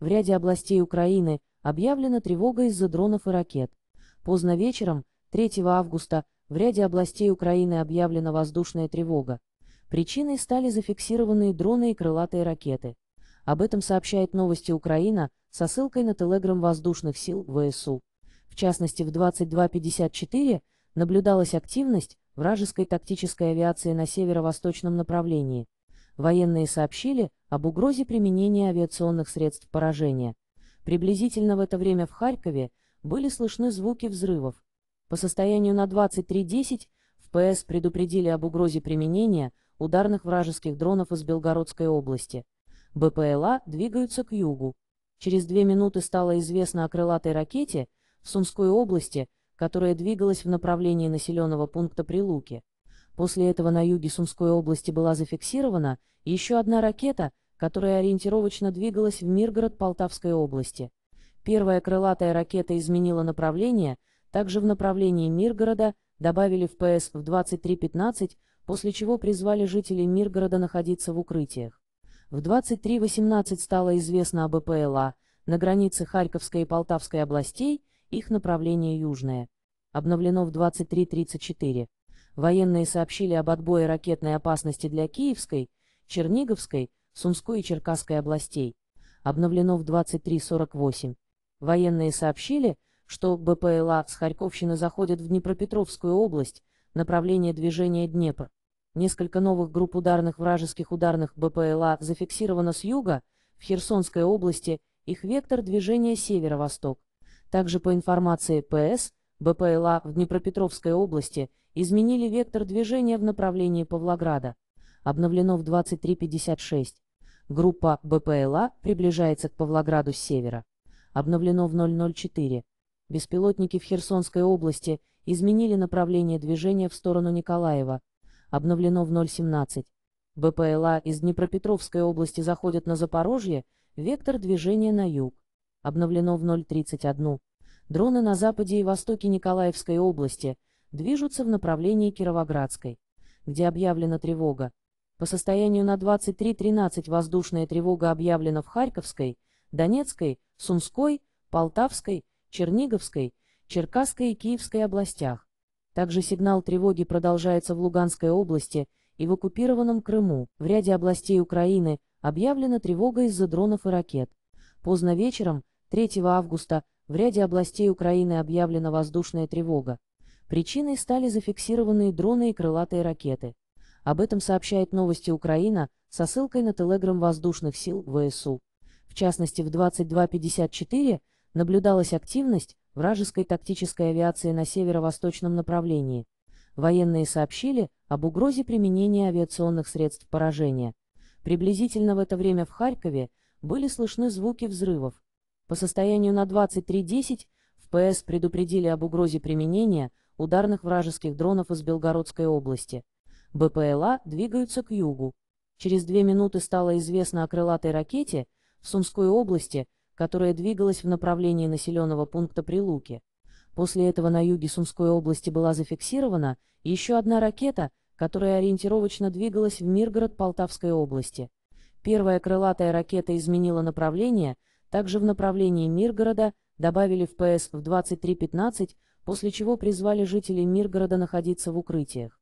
В ряде областей Украины объявлена тревога из-за дронов и ракет. Поздно вечером, 3 августа, в ряде областей Украины объявлена воздушная тревога. Причиной стали зафиксированные дроны и крылатые ракеты. Об этом сообщает новости Украина со ссылкой на телеграм воздушных сил ВСУ. В частности, в 22.54 наблюдалась активность вражеской тактической авиации на северо-восточном направлении – Военные сообщили об угрозе применения авиационных средств поражения. Приблизительно в это время в Харькове были слышны звуки взрывов. По состоянию на 23.10 в ПС предупредили об угрозе применения ударных вражеских дронов из Белгородской области. БПЛА двигаются к югу. Через две минуты стало известно о крылатой ракете в Сумской области, которая двигалась в направлении населенного пункта Прилуки. После этого на юге Сумской области была зафиксирована еще одна ракета, которая ориентировочно двигалась в Миргород Полтавской области. Первая крылатая ракета изменила направление, также в направлении Миргорода добавили в ПС в 23.15, после чего призвали жителей Миргорода находиться в укрытиях. В 23.18 стало известно об БПЛА на границе Харьковской и Полтавской областей, их направление южное. Обновлено в 23.34. Военные сообщили об отбое ракетной опасности для Киевской, Черниговской, Сумской и Черкасской областей. Обновлено в 23.48. Военные сообщили, что БПЛА с Харьковщины заходят в Днепропетровскую область, направление движения Днепр. Несколько новых групп ударных вражеских ударных БПЛА зафиксировано с юга, в Херсонской области, их вектор движения северо-восток. Также по информации ПС, БПЛА в Днепропетровской области изменили вектор движения в направлении Павлограда. Обновлено в 23.56. Группа БПЛА приближается к Павлограду с севера. Обновлено в 004. Беспилотники в Херсонской области изменили направление движения в сторону Николаева. Обновлено в 017. БПЛА из Днепропетровской области заходят на Запорожье, вектор движения на юг. Обновлено в 031. Дроны на западе и востоке Николаевской области движутся в направлении Кировоградской, где объявлена тревога. По состоянию на 23.13 воздушная тревога объявлена в Харьковской, Донецкой, Сумской, Полтавской, Черниговской, Черкасской и Киевской областях. Также сигнал тревоги продолжается в Луганской области и в оккупированном Крыму. В ряде областей Украины объявлена тревога из-за дронов и ракет. Поздно вечером, 3 августа, в ряде областей Украины объявлена воздушная тревога. Причиной стали зафиксированные дроны и крылатые ракеты. Об этом сообщает новости Украина со ссылкой на телеграм воздушных сил ВСУ. В частности, в 22.54 наблюдалась активность вражеской тактической авиации на северо-восточном направлении. Военные сообщили об угрозе применения авиационных средств поражения. Приблизительно в это время в Харькове были слышны звуки взрывов, по состоянию на 23.10 в ПС предупредили об угрозе применения ударных вражеских дронов из Белгородской области. БПЛА двигаются к югу. Через две минуты стало известно о крылатой ракете в Сумской области, которая двигалась в направлении населенного пункта Прилуки. После этого на юге Сумской области была зафиксирована еще одна ракета, которая ориентировочно двигалась в Миргород Полтавской области. Первая крылатая ракета изменила направление – также в направлении Миргорода добавили в ПС в 23.15, после чего призвали жителей Миргорода находиться в укрытиях.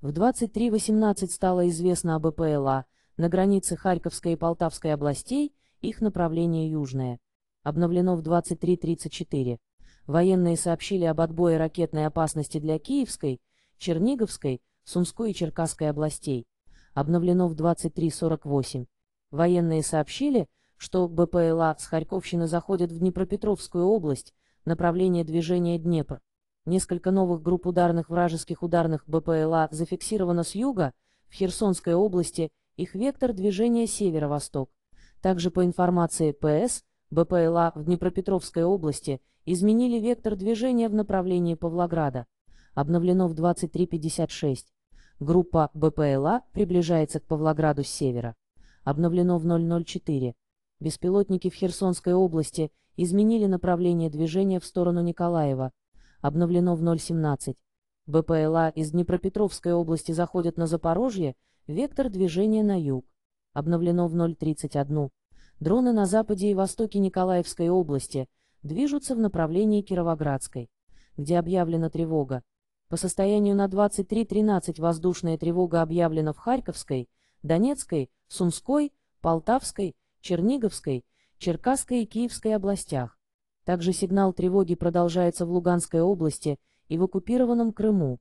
В 23.18 стало известно об ЭПЛА на границе Харьковской и Полтавской областей, их направление южное. Обновлено в 23.34. Военные сообщили об отбое ракетной опасности для Киевской, Черниговской, Сумской и Черкасской областей. Обновлено в 23.48. Военные сообщили, что БПЛА с Харьковщины заходят в Днепропетровскую область, направление движения Днепр. Несколько новых групп ударных вражеских ударных БПЛА зафиксировано с юга, в Херсонской области, их вектор движения северо-восток. Также по информации ПС, БПЛА в Днепропетровской области изменили вектор движения в направлении Павлограда. Обновлено в 23.56. Группа БПЛА приближается к Павлограду с севера. Обновлено в 004. Беспилотники в Херсонской области изменили направление движения в сторону Николаева. Обновлено в 0.17. БПЛА из Днепропетровской области заходят на Запорожье, вектор движения на юг. Обновлено в 0.31. Дроны на западе и востоке Николаевской области движутся в направлении Кировоградской, где объявлена тревога. По состоянию на 23.13 воздушная тревога объявлена в Харьковской, Донецкой, Сумской, Полтавской, Черниговской, Черкасской и Киевской областях. Также сигнал тревоги продолжается в Луганской области и в оккупированном Крыму.